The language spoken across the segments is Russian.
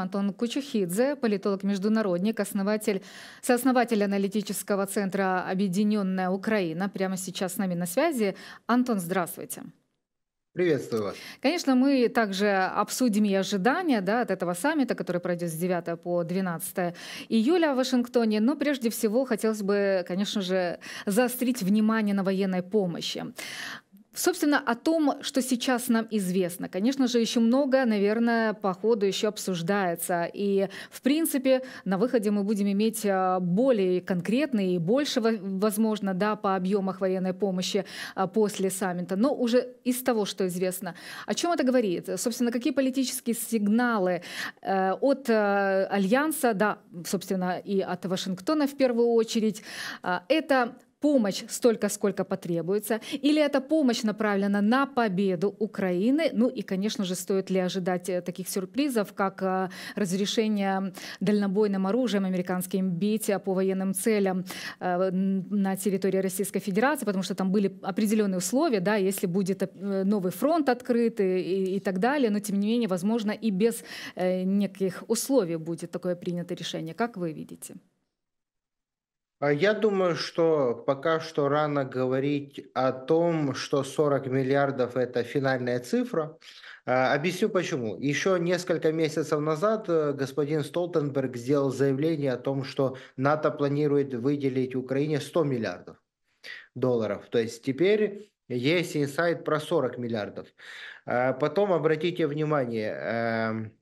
Антон Кучухидзе, политолог-международник, основатель, сооснователь аналитического центра «Объединенная Украина». Прямо сейчас с нами на связи. Антон, здравствуйте. Приветствую вас. Конечно, мы также обсудим и ожидания да, от этого саммита, который пройдет с 9 по 12 июля в Вашингтоне. Но прежде всего хотелось бы, конечно же, заострить внимание на военной помощи. Собственно, о том, что сейчас нам известно, конечно же, еще много, наверное, по ходу еще обсуждается. И, в принципе, на выходе мы будем иметь а, более конкретные и больше, возможно, да, по объемах военной помощи а, после саммита. Но уже из того, что известно. О чем это говорит? Собственно, какие политические сигналы э, от э, Альянса, да, собственно, и от Вашингтона в первую очередь, а, это помощь столько, сколько потребуется, или эта помощь направлена на победу Украины. Ну и, конечно же, стоит ли ожидать э, таких сюрпризов, как э, разрешение дальнобойным оружием американским бить э, по военным целям на территории Российской Федерации, потому что там были определенные условия, да, если будет новый фронт открыт и, и, так далее, но тем не менее, возможно, и без неких условий будет такое принято решение. Как вы видите? А я думаю, что пока что рано говорить о том, что 40 миллиардов – это финальная цифра. А, объясню почему. Еще несколько месяцев назад э, господин Столтенберг сделал заявление о том, что НАТО планирует выделить Украине 100 миллиардов долларов. То есть теперь есть инсайт про 40 миллиардов. А, потом обратите внимание, эм,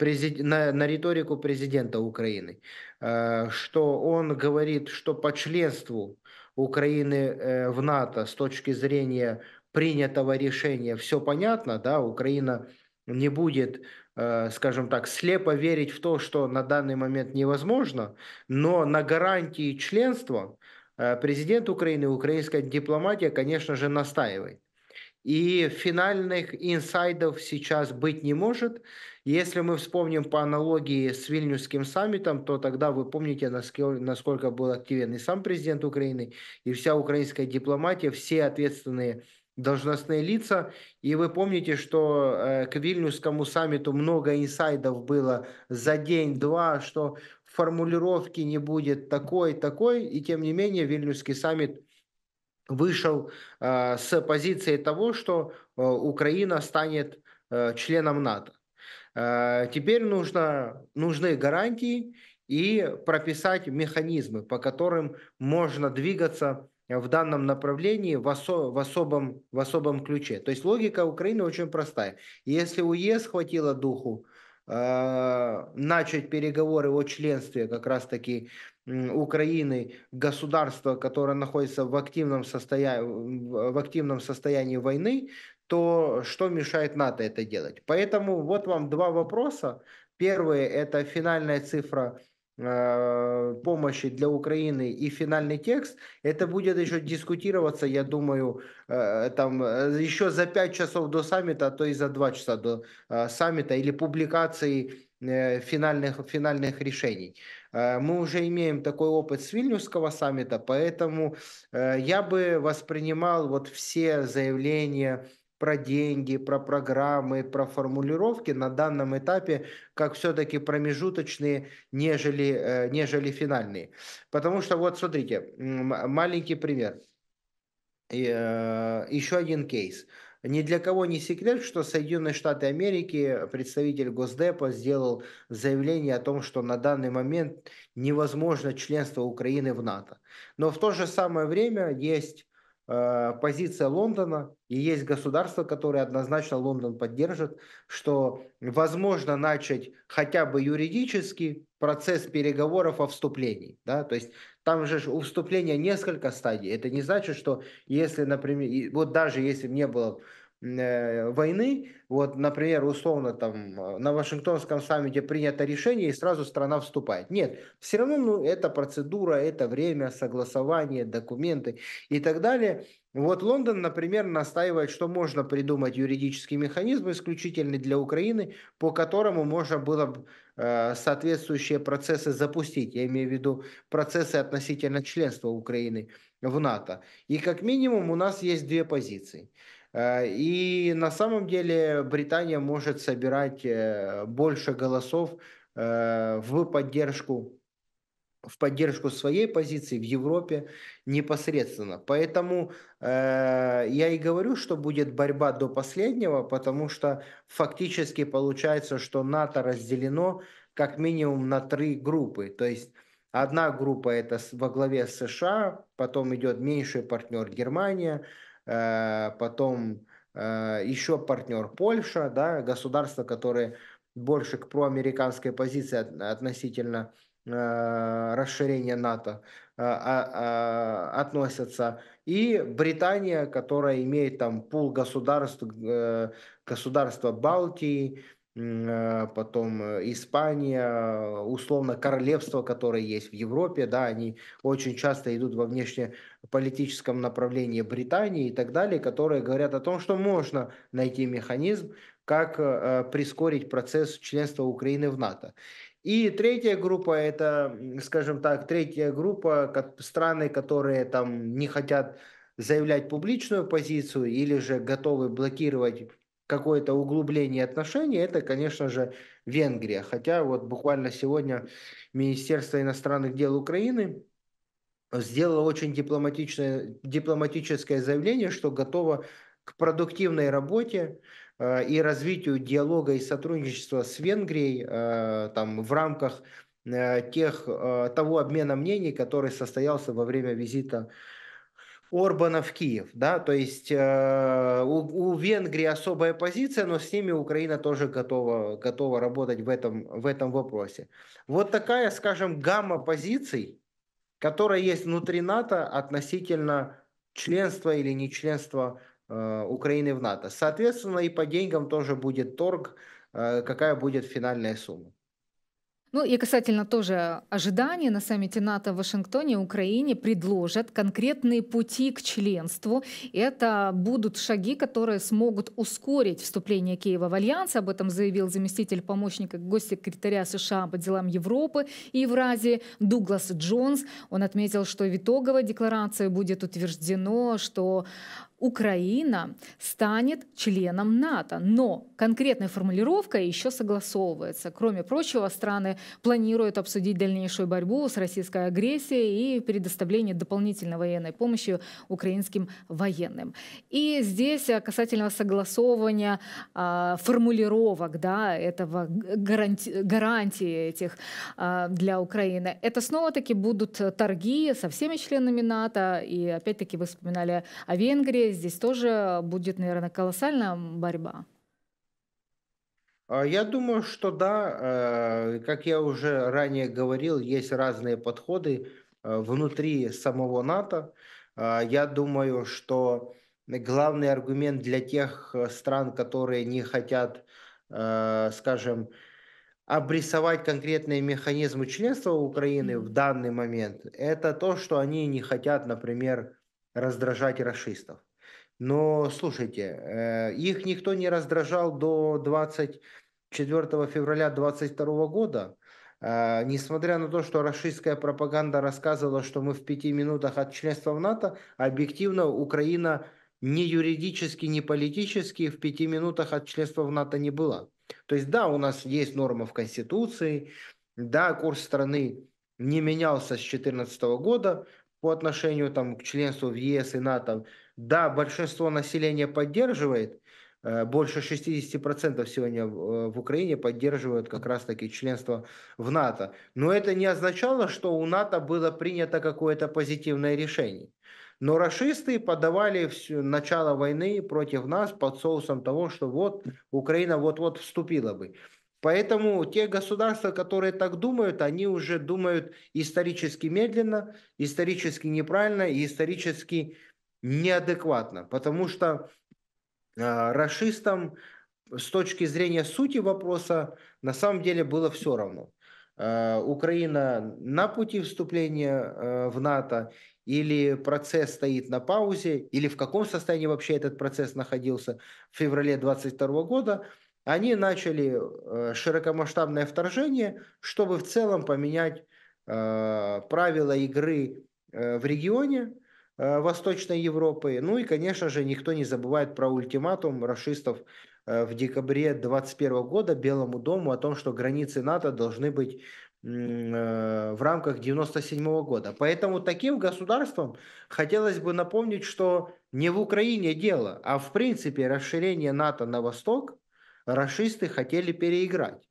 презид... на, на риторику президента Украины, э, что он говорит, что по членству Украины э, в НАТО с точки зрения принятого решения все понятно, да, Украина не будет, э, скажем так, слепо верить в то, что на данный момент невозможно, но на гарантии членства президент Украины, украинская дипломатия, конечно же, настаивает. И финальных инсайдов сейчас быть не может. Если мы вспомним по аналогии с Вильнюсским саммитом, то тогда вы помните, насколько, был активен и сам президент Украины, и вся украинская дипломатия, все ответственные должностные лица. И вы помните, что э, к Вильнюсскому саммиту много инсайдов было за день-два, что формулировки не будет такой, такой. И тем не менее Вильнюсский саммит вышел э, с позиции того, что э, Украина станет э, членом НАТО. Э, теперь нужно, нужны гарантии и прописать механизмы, по которым можно двигаться в данном направлении в, осо, в, особом, в особом ключе. То есть логика Украины очень простая. Если УЕС хватило духу э, начать переговоры о членстве как раз-таки э, Украины, государства, которое находится в активном, состоя... в активном состоянии войны, то что мешает НАТО это делать? Поэтому вот вам два вопроса. Первый – это финальная цифра э, помощи для Украины и финальный текст. Это будет еще дискутироваться, я думаю, э, там э, еще за 5 часов до саммита, а то и за 2 часа до э, саммита или публикации э, финальных, финальных решений. Э, мы уже имеем такой опыт с Вильнюсского саммита, поэтому я бы воспринимал вот все заявления про деньги, про программы, про формулировки на данном этапе как все-таки промежуточные, нежели, э, нежели финальные. Потому что вот смотрите, маленький пример. Э, Еще один кейс. Ни для кого не секрет, что Соединенные Штаты Америки, представитель Госдепа, сделал заявление о том, что на данный момент невозможно членство Украины в НАТО. Но в то же самое время есть Э, позиция Лондона, и есть государства, которые однозначно Лондон поддержат, что возможно начать хотя бы юридически процесс переговоров о вступлении. Да? То есть там же у вступления несколько стадий. Это не значит, что если, например, вот даже если не было Э, войны. Вот, например, условно там э, на Вашингтонском саммите принято решение, и сразу страна вступает. Нет, все равно ну, это процедура, это время, согласование, документы и так далее. Вот Лондон, например, настаивает, что можно придумать юридический механизм исключительный для Украины, по которому можно было бы э, соответствующие процессы запустить. Я имею в виду процессы относительно членства Украины в НАТО. И как минимум у нас есть две позиции – Э, и на самом деле Британия может собирать э, больше голосов э, в поддержку в поддержку своей позиции в Европе непосредственно. Поэтому я и говорю, что будет борьба до последнего, потому что фактически получается, что НАТО разделено как минимум на три группы. То есть одна группа это во главе США, потом идет меньший партнер Германия, Э, потом э, еще партнер Польша, да, государство, которое больше к проамериканской позиции относительно э, расширения НАТО а, а, относятся. И Британия, которая имеет там пул государств, государства Балтии, а, потом э, Испания, э, условно королевство, которое есть в Европе, да, они очень часто идут во внешнеполитическом направлении Британии и так далее, которые говорят о том, что можно найти механизм, как э, прискорить процесс членства Украины в НАТО. И третья группа это, скажем так, третья группа страны, которые там не хотят заявлять публичную позицию или же готовы блокировать какое-то углубление отношений, это, конечно же, Венгрия. Хотя вот буквально сегодня Министерство иностранных дел Украины сделало очень дипломатичное, дипломатическое заявление, что готово к продуктивной работе э, и развитию диалога и сотрудничества с Венгрией э, там, в рамках э, тех, того обмена мнений, который состоялся во время визита Орбана в Киев, да, то есть э, у, у Венгрии особая позиция, но с ними Украина тоже готова, готова работать в этом, в этом вопросе. Вот такая, скажем, гамма позиций, которая есть внутри НАТО относительно членства или не членства э, Украины в НАТО. Соответственно, и по деньгам тоже будет торг, э, какая будет финальная сумма. Ну и касательно тоже ожиданий, на саммите НАТО в Вашингтоне Украине предложат конкретные пути к членству. Это будут шаги, которые смогут ускорить вступление Киева в Альянс. Об этом заявил заместитель помощника госсекретаря США по делам Европы и Евразии Дуглас Джонс. Он отметил, что в итоговой декларации будет утверждено, что Украина станет членом НАТО. Но конкретная формулировка еще согласовывается. Кроме прочего, страны планируют обсудить дальнейшую борьбу с российской агрессией и предоставление дополнительной военной помощи украинским военным. И здесь э, касательно согласовывания а, формулировок да, этого гаранти- гарантии этих а, для Украины, это снова-таки будут торги со всеми членами НАТО. И опять-таки вы вспоминали о Венгрии, здесь тоже будет, наверное, колоссальная борьба. А, я думаю, что да. Э, как я уже ранее говорил, есть разные подходы э, внутри самого НАТО. А, я думаю, что главный аргумент для тех э, стран, которые не хотят, скажем, обрисовать конкретные механизмы членства Украины в данный момент, это то, что они не хотят, например, раздражать расистов. Но слушайте, э, их никто не раздражал до 24 февраля 2022 года, э, несмотря на то, что российская пропаганда рассказывала, что мы в пяти минутах от членства в НАТО, объективно Украина ни юридически, ни политически в пяти минутах от членства в НАТО не была. То есть да, у нас есть норма в Конституции, да, курс страны не менялся с 2014 года по отношению там, к членству в ЕС и НАТО, да, большинство населения поддерживает, э, больше 60% сегодня э, в Украине поддерживают как раз-таки членство в НАТО. Но это не означало, что у НАТО было принято какое-то позитивное решение. Но расисты подавали все, начало войны против нас под соусом того, что вот Украина вот-вот вступила бы. Поэтому те государства, которые так думают, они уже думают исторически медленно, исторически неправильно и исторически неадекватно, потому что э, расистам с точки зрения сути вопроса на самом деле было все равно. Э, Украина на пути вступления э, в НАТО или процесс стоит на паузе, или в каком состоянии вообще этот процесс находился в феврале 2022 года, они начали э, широкомасштабное вторжение, чтобы в целом поменять правила игры в регионе, Э, Восточной Европы. Ну и, конечно же, никто не забывает про ультиматум расистов э, в декабре 2021 года Белому дому о том, что границы НАТО должны быть э, в рамках 1997 года. Поэтому таким государствам хотелось бы напомнить, что не в Украине дело, а в принципе расширение НАТО на восток расисты хотели переиграть.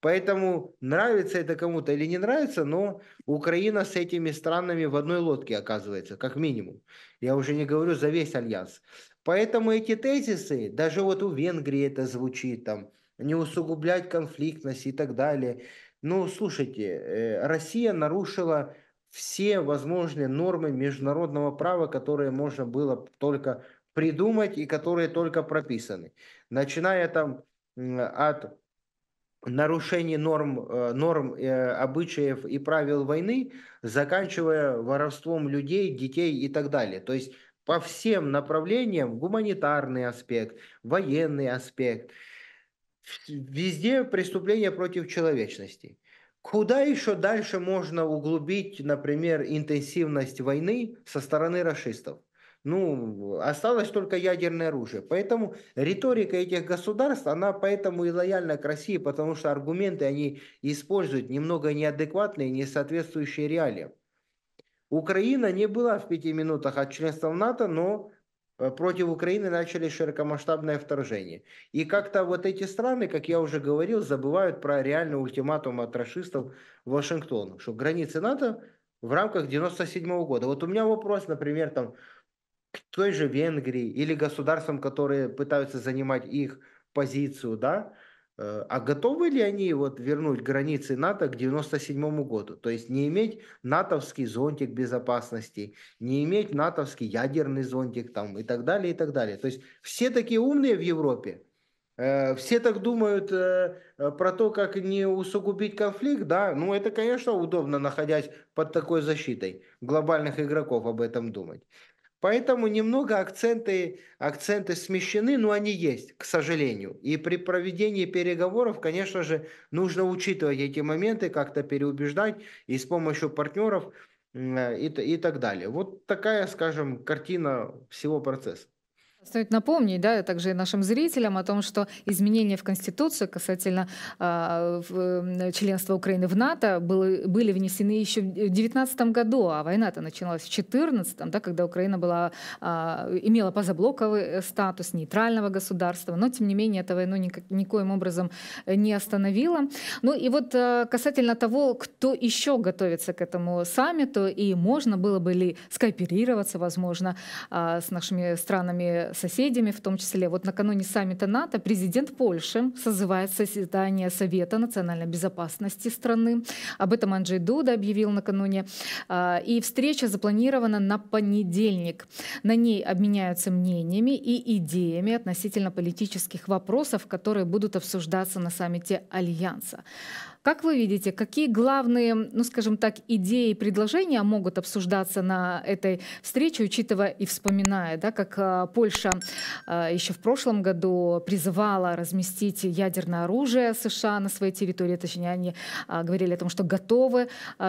Поэтому нравится это кому-то или не нравится, но Украина с этими странами в одной лодке оказывается, как минимум. Я уже не говорю за весь альянс. Поэтому эти тезисы, даже вот у Венгрии это звучит, там, не усугублять конфликтность и так далее. Ну, слушайте, э, Россия нарушила все возможные нормы международного права, которые можно было только придумать и которые только прописаны. Начиная там от нарушение норм, э, норм э, обычаев и правил войны, заканчивая воровством людей, детей и так далее. То есть по всем направлениям гуманитарный аспект, военный аспект, везде преступления против человечности. Куда еще дальше можно углубить, например, интенсивность войны со стороны расистов? Ну, осталось только ядерное оружие. Поэтому риторика этих государств, она поэтому и лояльна к России, потому что аргументы они используют немного неадекватные, не соответствующие реалиям. Украина не была в пяти минутах от членства в НАТО, но э, против Украины начали широкомасштабное вторжение. И как-то вот эти страны, как я уже говорил, забывают про реальный ультиматум от расистов Вашингтону, что границы НАТО в рамках 97 -го года. Вот у меня вопрос, например, там, той же Венгрии или государствам, которые пытаются занимать их позицию, да, э, а готовы ли они вот вернуть границы НАТО к 1997 году? То есть не иметь натовский зонтик безопасности, не иметь натовский ядерный зонтик там и так далее, и так далее. То есть все такие умные в Европе, э, все так думают э, про то, как не усугубить конфликт, да, ну это, конечно, удобно, находясь под такой защитой глобальных игроков об этом думать. Поэтому немного акценты, акценты смещены, но они есть, к сожалению. И при проведении переговоров, конечно же, нужно учитывать эти моменты, как-то переубеждать и с помощью партнеров и, и так далее. Вот такая, скажем, картина всего процесса. Стоит напомнить, да, также нашим зрителям о том, что изменения в Конституцию касательно а, э, членства Украины в НАТО были, были внесены еще в 2019 году, а война-то началась в 2014, да, когда Украина была, э, имела позаблоковый э, статус нейтрального государства, но тем не менее эта войну никак, никоим образом э, не остановила. Ну и вот э, касательно того, кто еще готовится к этому саммиту и можно было бы ли скооперироваться, возможно, э, с нашими странами соседями, в том числе вот накануне саммита НАТО президент Польши созывает соседание Совета национальной безопасности страны. Об этом Анджей Дуда объявил накануне. А, и встреча запланирована на понедельник. На ней обменяются мнениями и идеями относительно политических вопросов, которые будут обсуждаться на саммите Альянса. Как вы видите, какие главные, ну скажем так, идеи и предложения могут обсуждаться на этой встрече, учитывая и вспоминая, да, как а, Польша а, еще в прошлом году призывала разместить ядерное оружие США на своей территории, точнее они а, говорили о том, что готовы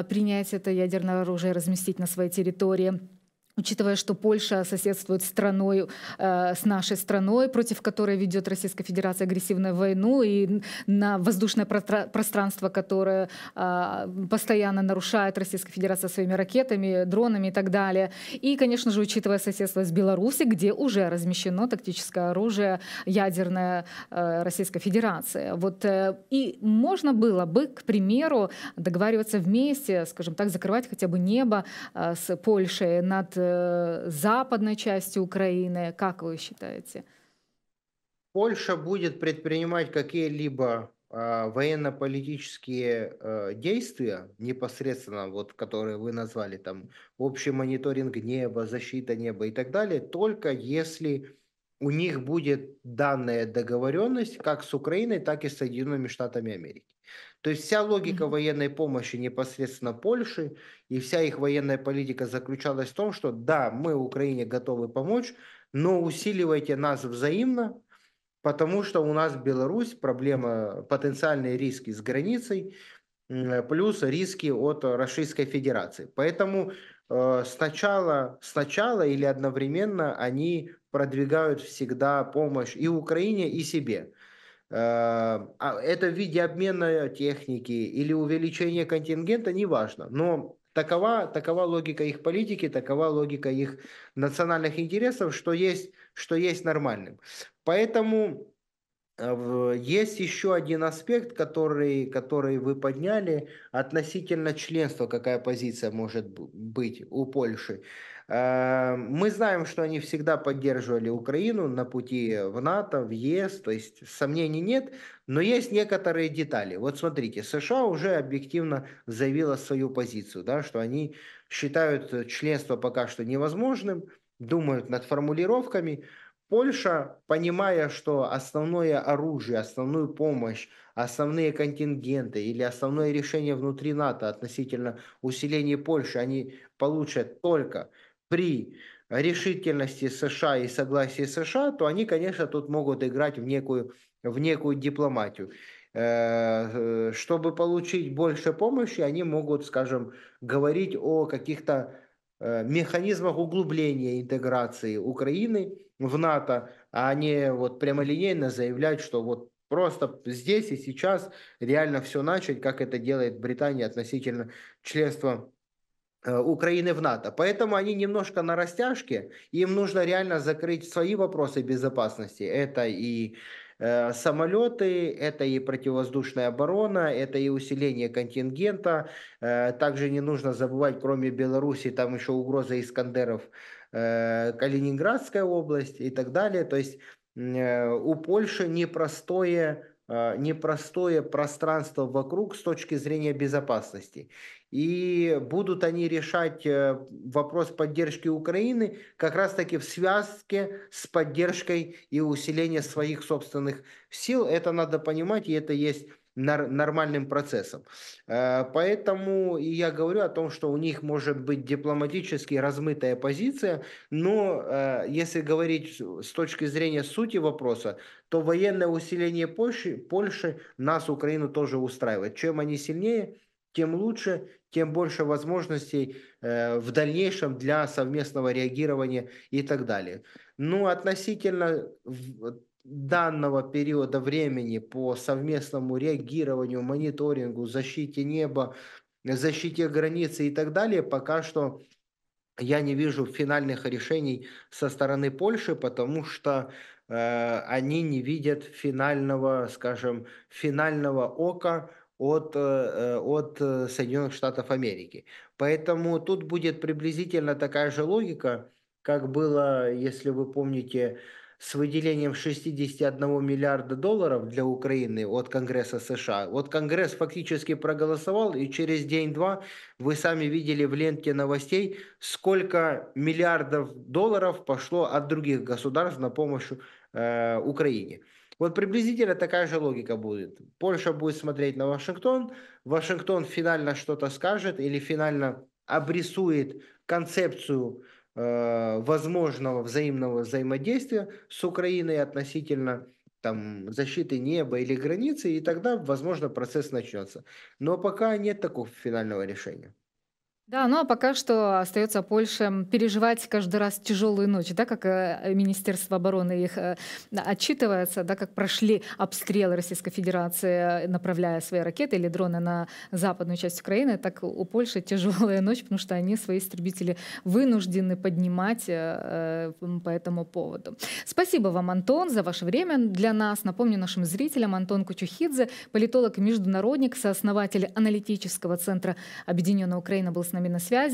принять это ядерное оружие, разместить на своей территории. Учитывая, что Польша соседствует страной э, с нашей страной, против которой ведет Российская Федерация агрессивную войну, и на воздушное про- пространство, которое э, постоянно нарушает Российская Федерация своими ракетами, дронами и так далее. И, конечно же, учитывая соседство с Беларусью, где уже размещено тактическое оружие ядерное э, Российской Федерации. Вот, э, и можно было бы, к примеру, договариваться вместе, скажем так, закрывать хотя бы небо э, с Польшей над э, Э, западной части Украины? Как вы считаете? Польша будет предпринимать какие-либо э, военно-политические э, действия непосредственно, вот, которые вы назвали, там, общий мониторинг неба, защита неба и так далее, только если у них будет данная договоренность как с Украиной, так и с Соединенными Штатами Америки. То есть вся логика военной помощи непосредственно Польши и вся их военная политика заключалась в том, что да, мы Украине готовы помочь, но усиливайте нас взаимно, потому что у нас Беларусь, проблема, потенциальные риски с границей, плюс риски от Российской Федерации. Поэтому э, сначала, сначала или одновременно они продвигают всегда помощь и Украине, и себе. Эм, а это в виде обмена техники или увеличения контингента, неважно. Но такова, такова логика их политики, такова логика их национальных интересов, что есть, что есть нормальным. Поэтому э, есть еще один аспект, который, который вы подняли относительно членства, какая позиция может быть у Польши. Э, мы знаем, что они всегда поддерживали Украину на пути в НАТО, в ЕС, то есть сомнений нет, но есть некоторые детали. Вот смотрите, США уже объективно заявила свою позицию, да, что они считают членство пока что невозможным, думают над формулировками. Польша, понимая, что основное оружие, основную помощь, основные контингенты или основное решение внутри НАТО относительно усиления Польши они получат только – при решительности США и согласии США, то они, конечно, тут могут играть в некую, в некую дипломатию. Э, э, чтобы получить больше помощи, они могут, скажем, говорить о каких-то э, механизмах углубления интеграции Украины в НАТО, а не вот прямолинейно заявлять, что вот просто здесь и сейчас реально все начать, как это делает Британия относительно членства Э, Украины в НАТО. Поэтому они немножко на растяжке. Им нужно реально закрыть свои вопросы безопасности. Это и э, самолеты, это и противовоздушная оборона, это и усиление контингента. Э, также не нужно забывать, кроме Беларуси, там еще угроза Искандеров, э, Калининградская область и так далее. То есть у Польши непростое а, непростое пространство вокруг с точки зрения безопасности. И будут они решать э, вопрос поддержки Украины как раз-таки в связке с поддержкой и усилением своих собственных сил. Это надо понимать, и это есть нормальным процессом. Э, поэтому я говорю о том, что у них может быть дипломатически размытая позиция, но э, если говорить с точки зрения сути вопроса, то военное усиление Польши, Польши нас, Украину, тоже устраивает. Чем они сильнее, тем лучше, тем больше возможностей э, в дальнейшем для совместного реагирования и так далее. Ну, относительно данного периода времени по совместному реагированию, мониторингу, защите неба, защите границы и так далее, пока что я не вижу финальных решений со стороны Польши, потому что э, они не видят финального, скажем, финального ока от, э, э, от э, Соединенных Штатов Америки. Поэтому тут будет приблизительно такая же логика, как было, если вы помните, с выделением 61 миллиарда долларов для Украины от Конгресса США. Вот Конгресс фактически проголосовал, и через день-два вы сами видели в ленте новостей, сколько миллиардов долларов пошло от других государств на помощь э, Украине. Вот приблизительно такая же логика будет. Польша будет смотреть на Вашингтон, Вашингтон финально что-то скажет или финально обрисует концепцию Э, возможного взаимного взаимодействия с Украиной относительно там, защиты неба или границы, и тогда, возможно, процесс начнется. Но пока нет такого финального решения. Да, ну а пока что остается Польша переживать каждый раз тяжелую ночь, да, как э, Министерство обороны их э, отчитывается, да, как прошли обстрелы Российской Федерации, э, направляя свои ракеты или дроны на западную часть Украины, так у Польши тяжелая ночь, потому что они свои истребители вынуждены поднимать по этому поводу. Спасибо вам, Антон, за ваше время для нас. Напомню нашим зрителям, Антон Кучухидзе, политолог международник, сооснователь аналитического центра Объединенная Украина, был с нами на связи.